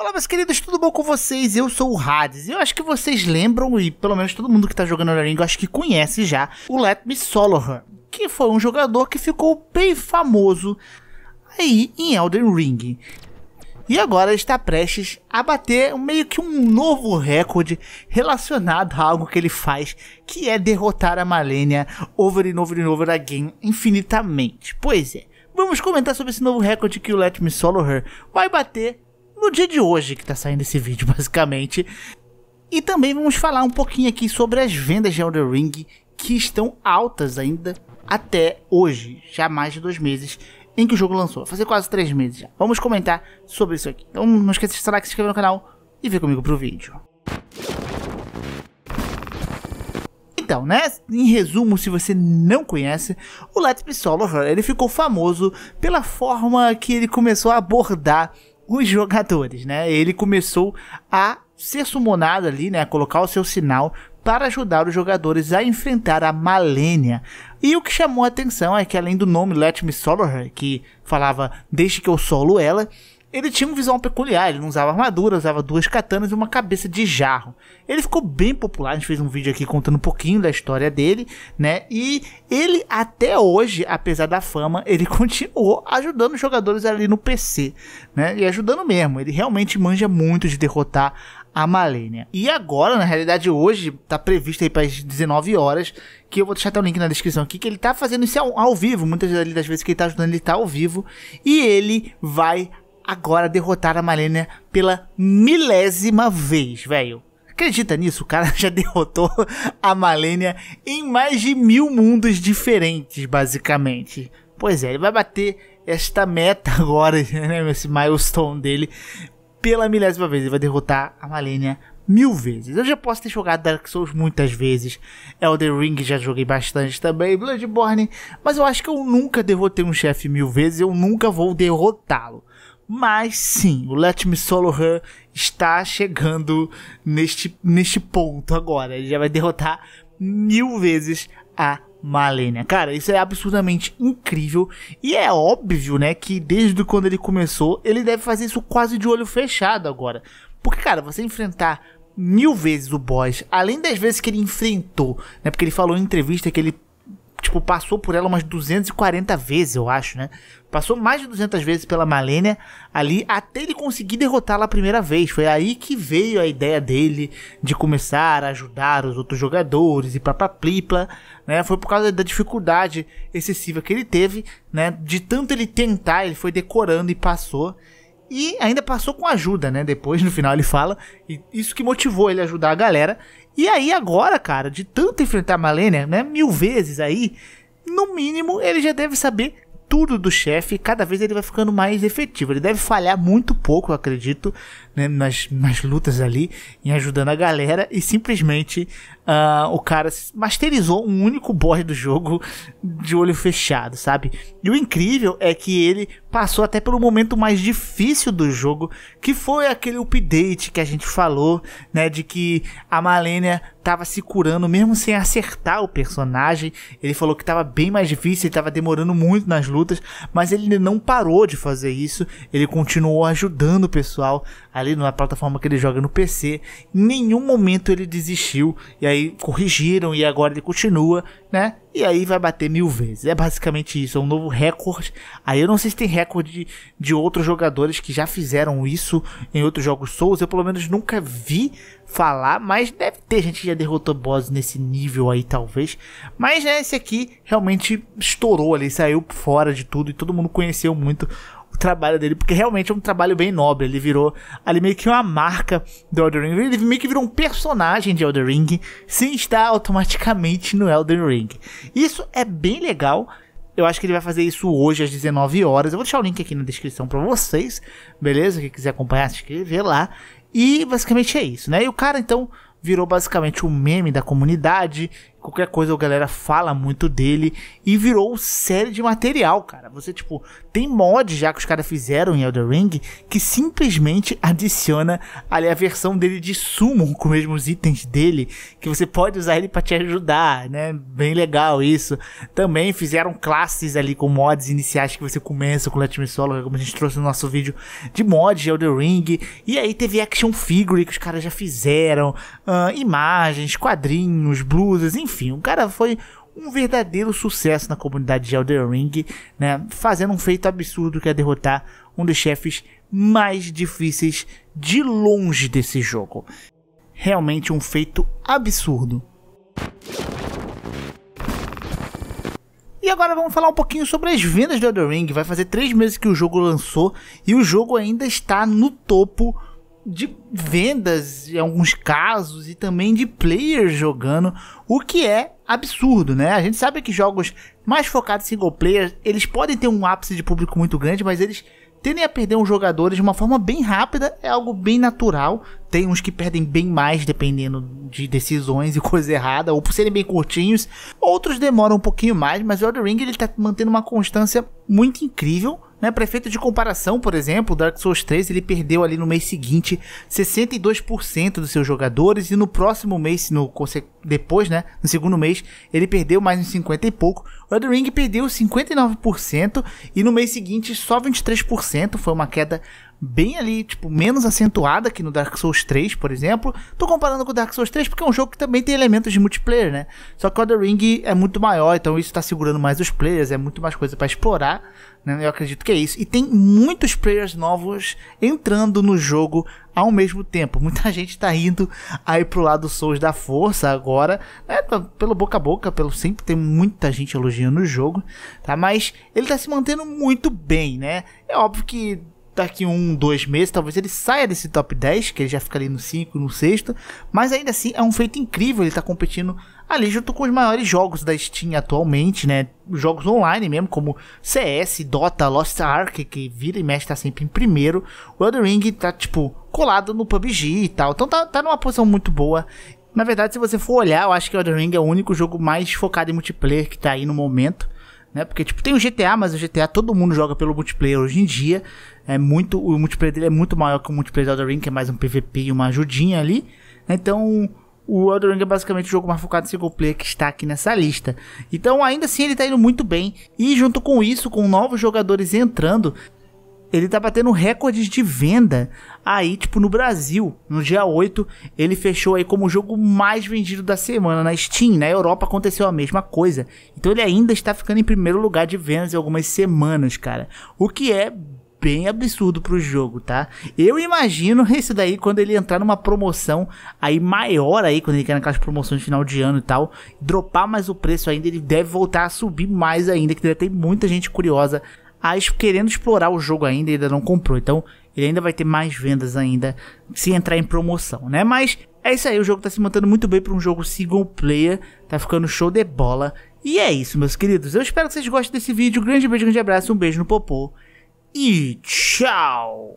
Olá, meus queridos, tudo bom com vocês? Eu sou o Hades. Eu acho que vocês lembram, e pelo menos todo mundo que tá jogando Elden Ring, eu acho que conhece já, o Let Me Solohan, que foi um jogador que ficou bem famoso aí em Elden Ring. E agora está prestes a bater meio que um novo recorde relacionado a algo que ele faz, que é derrotar a Malenia over and over and over again infinitamente. Pois é, vamos comentar sobre esse novo recorde que o Let Me Solo Her vai bater no dia de hoje que está saindo esse vídeo, basicamente. E também vamos falar um pouquinho aqui sobre as vendas de Elden Ring que estão altas ainda até hoje, já mais de dois meses em que o jogo lançou, fazer quase três meses já. Vamos comentar sobre isso aqui. Então não esqueça de like, se inscrever no canal e vem comigo pro vídeo. Então, né? Em resumo, se você não conhece, o Let's Be Solo ele ficou famoso pela forma que ele começou a abordar os jogadores, né? Ele começou a ser sumonado ali, né? A colocar o seu sinal para ajudar os jogadores a enfrentar a Malenia. E o que chamou a atenção é que além do nome Let Me Solo Her, que falava deixe que eu solo ela, ele tinha um visual peculiar, ele não usava armadura, usava duas katanas e uma cabeça de jarro. Ele ficou bem popular, a gente fez um vídeo aqui contando um pouquinho da história dele, né? E ele até hoje, apesar da fama, ele continuou ajudando os jogadores ali no PC, né? E ajudando mesmo, ele realmente manja muito de derrotar a Malenia. E agora, na realidade, hoje, tá previsto aí para as 19 horas, que eu vou deixar até o link na descrição aqui, que ele tá fazendo isso ao, ao vivo. Muitas das vezes que ele tá ajudando, ele tá ao vivo. E ele vai agora derrotar a Malenia pela milésima vez, velho. Acredita nisso? O cara já derrotou a Malenia em mais de mil mundos diferentes, basicamente. Pois é, ele vai bater esta meta agora, né, esse milestone dele, pela milésima vez. Ele vai derrotar a Malenia mil vezes. Eu já posso ter jogado Dark Souls muitas vezes. Elden Ring já joguei bastante também. Bloodborne. Mas eu acho que eu nunca derrotei um chefe mil vezes. Eu nunca vou derrotá-lo. Mas sim, o Let Me Solo Her está chegando neste, neste ponto agora. Ele já vai derrotar mil vezes a Malenia. Cara, isso é absurdamente incrível. E é óbvio, né, que desde quando ele começou, ele deve fazer isso quase de olho fechado agora. Porque, cara, você enfrentar mil vezes o boss, além das vezes que ele enfrentou, né? Porque ele falou em entrevista que ele tipo, passou por ela umas 240 vezes, eu acho, né? Passou mais de 200 vezes pela Malenia ali até ele conseguir derrotá-la a primeira vez. Foi aí que veio a ideia dele de começar a ajudar os outros jogadores e papaplipla, né? Foi por causa da dificuldade excessiva que ele teve, né? De tanto ele tentar, ele foi decorando e passou. E ainda passou com ajuda, né? Depois, no final, ele fala. E isso que motivou ele a ajudar a galera. E aí agora, cara, de tanto enfrentar a Malenia, né, mil vezes aí, no mínimo ele já deve saber tudo do chefe, cada vez ele vai ficando mais efetivo. Ele deve falhar muito pouco, eu acredito, né, nas, nas lutas ali, em ajudando a galera, e simplesmente uh, o cara masterizou um único boss do jogo de olho fechado, sabe? E o incrível é que ele passou até pelo momento mais difícil do jogo, que foi aquele update que a gente falou, né, de que a Malenia tava se curando mesmo sem acertar o personagem. Ele falou que tava bem mais difícil, ele tava demorando muito nas lutas, mas ele não parou de fazer isso, ele continuou ajudando o pessoal a ali na plataforma que ele joga no PC. Em nenhum momento ele desistiu. E aí corrigiram e agora ele continua, né? E aí vai bater mil vezes. É basicamente isso. É um novo recorde. Aí eu não sei se tem recorde de, de outros jogadores que já fizeram isso em outros jogos Souls. Eu pelo menos nunca vi falar. Mas deve ter gente que já derrotou boss nesse nível aí, talvez. Mas né, esse aqui realmente estourou ali. Saiu fora de tudo. E todo mundo conheceu muito trabalho dele, porque realmente é um trabalho bem nobre. Ele virou ali meio que uma marca do Elden Ring. Ele meio que virou um personagem de Elden Ring sem estar automaticamente no Elden Ring. Isso é bem legal. Eu acho que ele vai fazer isso hoje às 19 horas. Eu vou deixar o link aqui na descrição para vocês, beleza? Quem quiser acompanhar, se inscrever lá. E basicamente é isso, né? E o cara então virou basicamente um meme da comunidade qualquer coisa a galera fala muito dele e virou série de material, cara. Você tipo, tem mod já que os caras fizeram em Elder Ring que simplesmente adiciona ali a versão dele de summon com os mesmos itens dele, que você pode usar ele para te ajudar, né? Bem legal isso. Também fizeram classes ali com mods iniciais que você começa com o Let Me Solo, como a gente trouxe no nosso vídeo de mods de Elder Ring. E aí teve action figure que os caras já fizeram, uh, imagens, quadrinhos, blusas, enfim enfim, o cara foi um verdadeiro sucesso na comunidade de Elden Ring, né? Fazendo um feito absurdo que é derrotar um dos chefes mais difíceis de longe desse jogo. Realmente um feito absurdo. E agora vamos falar um pouquinho sobre as vendas do Elden Ring. Vai fazer três meses que o jogo lançou e o jogo ainda está no topo de vendas em alguns casos e também de players jogando, o que é absurdo, né? A gente sabe que jogos mais focados em single player, eles podem ter um ápice de público muito grande, mas eles tendem a perder os jogadores de uma forma bem rápida, é algo bem natural. Tem uns que perdem bem mais dependendo de decisões e coisa errada, ou por serem bem curtinhos. Outros demoram um pouquinho mais, mas o Elden Ring ele tá mantendo uma constância muito incrível né? Para efeito de comparação, por exemplo, Dark Souls 3 ele perdeu ali no mês seguinte 62% dos seus jogadores e no próximo mês, no depois, né, no segundo mês, ele perdeu mais uns 50 e pouco. O Elden Ring perdeu 59% e no mês seguinte só 23%, foi uma queda bem ali, tipo, menos acentuada que no Dark Souls 3, por exemplo. Tô comparando com o Dark Souls 3 porque é um jogo que também tem elementos de multiplayer, né? Só que o Elden Ring é muito maior, então isso tá segurando mais os players, é muito mais coisa para explorar. Né? Eu acredito que é isso. E tem muitos players novos entrando no jogo ao mesmo tempo. Muita gente está indo aí pro lado Souls da força agora, né? Tá pelo boca a boca, pelo sempre tem muita gente elogiando o jogo, tá? Mas ele está se mantendo muito bem, né? É óbvio que daqui um, dois meses, talvez ele saia desse top 10, que ele já fica ali no 5, no 6, mas ainda assim é um feito incrível, ele está competindo ali junto com os maiores jogos da Steam atualmente, né? Jogos online mesmo, como CS, Dota, Lost Ark, que vira e mexe tá sempre em primeiro. O Elden Ring tá, tipo, colado no PUBG e tal. Então tá, tá numa posição muito boa. Na verdade, se você for olhar, eu acho que o Elden Ring é o único jogo mais focado em multiplayer que tá aí no momento. Né? Porque, tipo, tem o GTA, mas o GTA todo mundo joga pelo multiplayer hoje em dia. É muito, o multiplayer dele é muito maior que o multiplayer do Elden Ring, que é mais um PVP e uma ajudinha ali. Então, o Elden Ring é basicamente o jogo mais focado em single player que está aqui nessa lista. Então, ainda assim, ele está indo muito bem. E junto com isso, com novos jogadores entrando, ele está batendo recordes de venda aí, tipo, no Brasil. No dia 8, ele fechou aí como o jogo mais vendido da semana na Steam. Na Europa aconteceu a mesma coisa. Então ele ainda está ficando em primeiro lugar de vendas em algumas semanas, cara. O que é bem absurdo pro jogo, tá? Eu imagino esse daí quando ele entrar numa promoção aí maior aí, quando ele quer naquelas promoções de final de ano e tal, dropar mais o preço ainda, ele deve voltar a subir mais ainda, que deve ter muita gente curiosa aí querendo explorar o jogo ainda, ainda não comprou. Então, ele ainda vai ter mais vendas ainda se entrar em promoção, né? Mas é isso aí, o jogo tá se mantendo muito bem para um jogo single player, tá ficando show de bola. E é isso, meus queridos. Eu espero que vocês gostem desse vídeo. Grande beijo, grande abraço, um beijo no popô 一敲